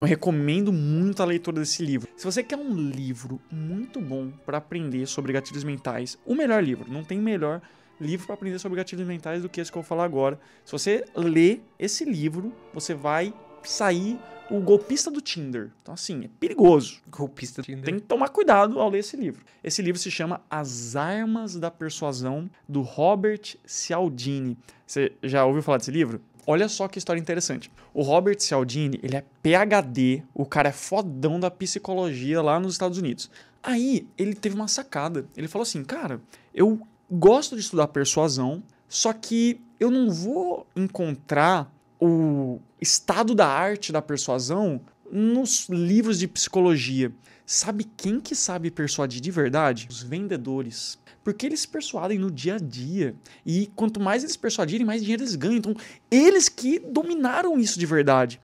Eu recomendo muito a leitura desse livro. Se você quer um livro muito bom para aprender sobre gatilhos mentais, o melhor livro, não tem melhor livro para aprender sobre gatilhos mentais do que esse que eu vou falar agora. Se você ler esse livro, você vai sair o golpista do Tinder. Então, assim, é perigoso. Golpista do Tinder. Tem que tomar cuidado ao ler esse livro. Esse livro se chama As Armas da Persuasão, do Robert Cialdini. Você já ouviu falar desse livro? Olha só que história interessante. O Robert Cialdini, ele é PhD, o cara é fodão da psicologia lá nos Estados Unidos. Aí ele teve uma sacada. Ele falou assim: "Cara, eu gosto de estudar persuasão, só que eu não vou encontrar o estado da arte da persuasão nos livros de psicologia, sabe quem que sabe persuadir de verdade? Os vendedores. Porque eles persuadem no dia a dia. E quanto mais eles persuadirem, mais dinheiro eles ganham. Então, eles que dominaram isso de verdade.